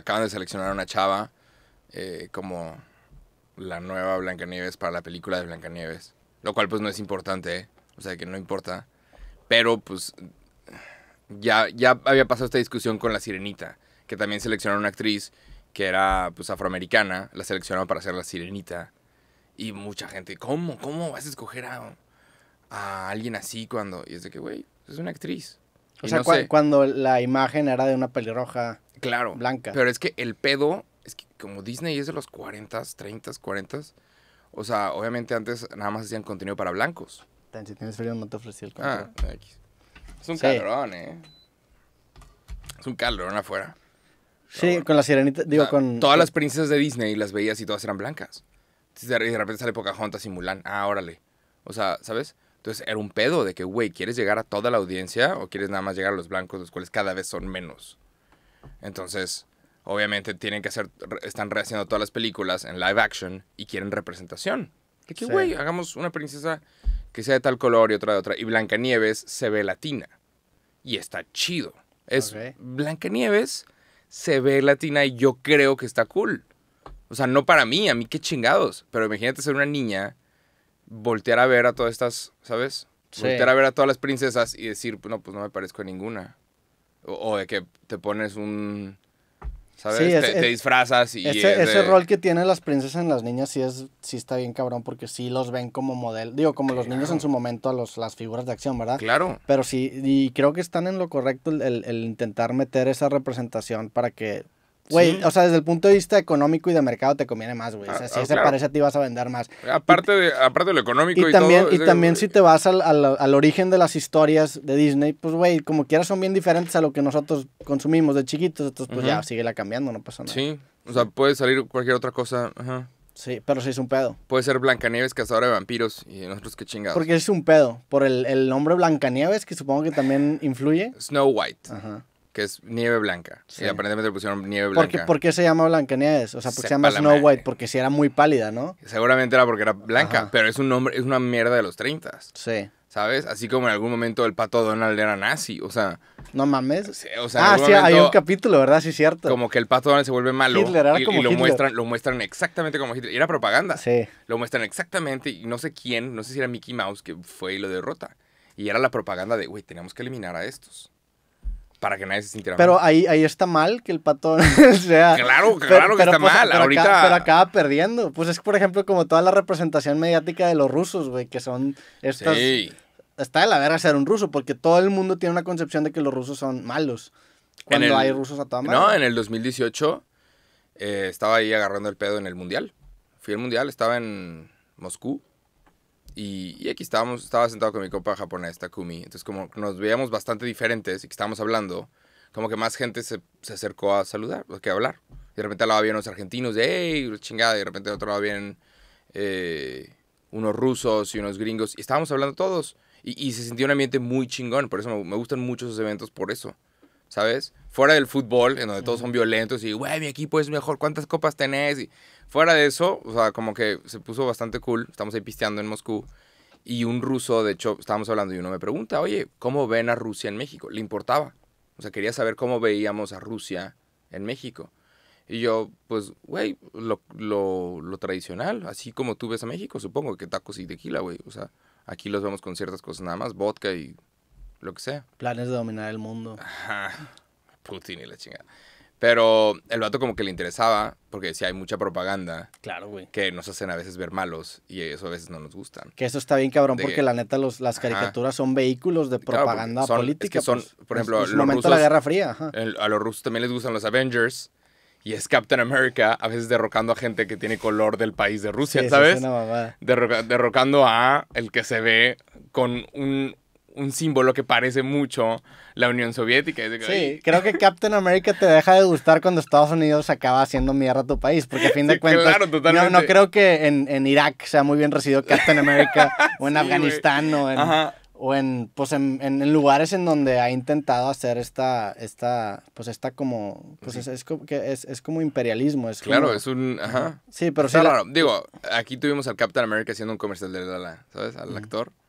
Acaban de seleccionar a una chava eh, como la nueva Blancanieves para la película de Blancanieves. Lo cual pues no es importante, ¿eh? o sea que no importa. Pero pues ya, ya había pasado esta discusión con la sirenita, que también seleccionaron una actriz que era pues afroamericana, la seleccionaron para ser la sirenita. Y mucha gente, ¿cómo? ¿Cómo vas a escoger a, a alguien así cuando... Y es de que, güey, es una actriz. O sea, cuando la imagen era de una pelirroja claro, blanca. Pero es que el pedo, es que como Disney es de los 40, 30, 40, o sea, obviamente antes nada más hacían contenido para blancos. Si tienes frío no te ofrecí el ah, contenido. Ah, es un calderón, eh. Es un calderón afuera. Sí, con la sirenita, digo, con... Todas las princesas de Disney las veías y todas eran blancas. Y de repente sale Pocahontas y Mulan. Ah, órale. O sea, ¿sabes? Entonces era un pedo de que, güey, ¿quieres llegar a toda la audiencia o quieres nada más llegar a los blancos, los cuales cada vez son menos? Entonces, obviamente tienen que hacer, están rehaciendo todas las películas en live action y quieren representación. que, güey, hagamos una princesa que sea de tal color y otra de otra. Y Blancanieves se ve latina. Y está chido. Es Blancanieves se ve latina y yo creo que está cool. O sea, no para mí, a mí qué chingados. Pero imagínate ser una niña, voltear a ver a todas estas, ¿sabes? Voltear a ver a todas las princesas y decir, pues no, pues no me parezco a ninguna. O, de que te pones un... ¿Sabes? te, disfrazas y... Ese, ese, rol que tienen las princesas en las niñas sí, es, sí está bien cabrón porque sí los ven como modelo. Digo, como los niños en su momento a los, las figuras de acción, ¿verdad? Claro. Pero sí, y creo que están en lo correcto el intentar meter esa representación para que Güey, o sea, desde el punto de vista económico y de mercado te conviene más, güey. O ah, sea, si ah, ese parece a ti vas a vender más. Aparte de, aparte de lo económico y, y también, Y también si te vas al, origen de las historias de Disney, pues, güey, como quieras son bien diferentes a lo que nosotros consumimos de chiquitos. Entonces, pues ya, sigue la cambiando, no pasa nada. Sí, o sea, puede salir cualquier otra cosa. Ajá. Sí, pero si es un pedo. Puede ser Blancanieves, cazadora de vampiros, y nosotros qué chingados. Porque es un pedo, por el, el nombre Blancanieves, que supongo que también influye. Snow White. Ajá que es nieve blanca. Sí. aparentemente le pusieron nieve blanca. ¿Por qué, se llama nieves? O sea, porque se, llama Snow White, porque si era muy pálida, ¿no? Seguramente era porque era blanca, pero es un nombre, es una mierda de los 30. Sí. ¿Sabes? Así como en algún momento el pato Donald era nazi, o sea. No mames. O sea, ah, sí, hay un capítulo, ¿verdad? Sí, cierto. Como que el pato Donald se vuelve malo. y, como lo muestran, lo muestran exactamente como Hitler. Y era propaganda. Sí. Lo muestran exactamente, y no sé quién, no sé si era Mickey Mouse que fue y lo derrota. Y era la propaganda de, güey, tenemos que eliminar a estos para que nadie se sintiera Pero ahí, ahí está mal que el pato sea. Claro, claro que está pues, mal. Ahorita... Acaba, pero acaba perdiendo. Pues es, por ejemplo, como toda la representación mediática de los rusos, güey, que son estas. Sí. Está de la verga ser un ruso, porque todo el mundo tiene una concepción de que los rusos son malos. Cuando hay rusos a toda madre. No, en el 2018 eh, estaba ahí agarrando el pedo en el mundial. Fui al mundial, estaba en Moscú. Y, aquí estábamos, estaba sentado con mi copa japonés, Takumi. Entonces, como nos veíamos bastante diferentes y que estábamos hablando, como que más gente se, acercó a saludar, que a hablar. de repente al unos argentinos de, hey, chingada. Y de repente al otro lado vienen eh, unos rusos y unos gringos. Y estábamos hablando todos. Y, se sentía un ambiente muy chingón. Por eso me gustan mucho esos eventos, por eso. ¿sabes? Fuera del fútbol, en donde todos son violentos y, güey, mi equipo es mejor, ¿cuántas copas tenés? Y fuera de eso, o sea, como que se puso bastante cool. Estamos ahí pisteando en Moscú. Y un ruso, de hecho, estábamos hablando y uno me pregunta, oye, ¿cómo ven a Rusia en México? Le importaba. O sea, quería saber cómo veíamos a Rusia en México. Y yo, pues, güey, lo, lo, tradicional, así como tú ves a México, supongo que tacos y tequila, güey. O sea, aquí los vemos con ciertas cosas nada más, vodka y lo que sea. Planes de dominar el mundo. Ajá. Putin y la chingada. Pero el vato como que le interesaba, porque si hay mucha propaganda. Claro, güey. Que nos hacen a veces ver malos y eso a veces no nos gusta. Que eso está bien cabrón, porque la neta los, las caricaturas son vehículos de propaganda política. son, pues, por ejemplo, en momento de la Guerra Fría. a los rusos también les gustan los Avengers y es Captain America, a veces derrocando a gente que tiene color del país de Rusia, ¿sabes? Es una Derroca derrocando a el que se ve con un, un símbolo que parece mucho la Unión Soviética. sí, creo que Captain America te deja de gustar cuando Estados Unidos acaba haciendo mierda a tu país, porque a fin de cuentas, no, creo que en, Irak sea muy bien recibido Captain America, o en Afganistán, o en... o en, pues en, lugares en donde ha intentado hacer esta, esta pues esta como, pues es, como que es, como imperialismo. Es claro, es un, ajá. Sí, pero Digo, aquí tuvimos al Captain America haciendo un comercial de Lala, ¿sabes? Al actor.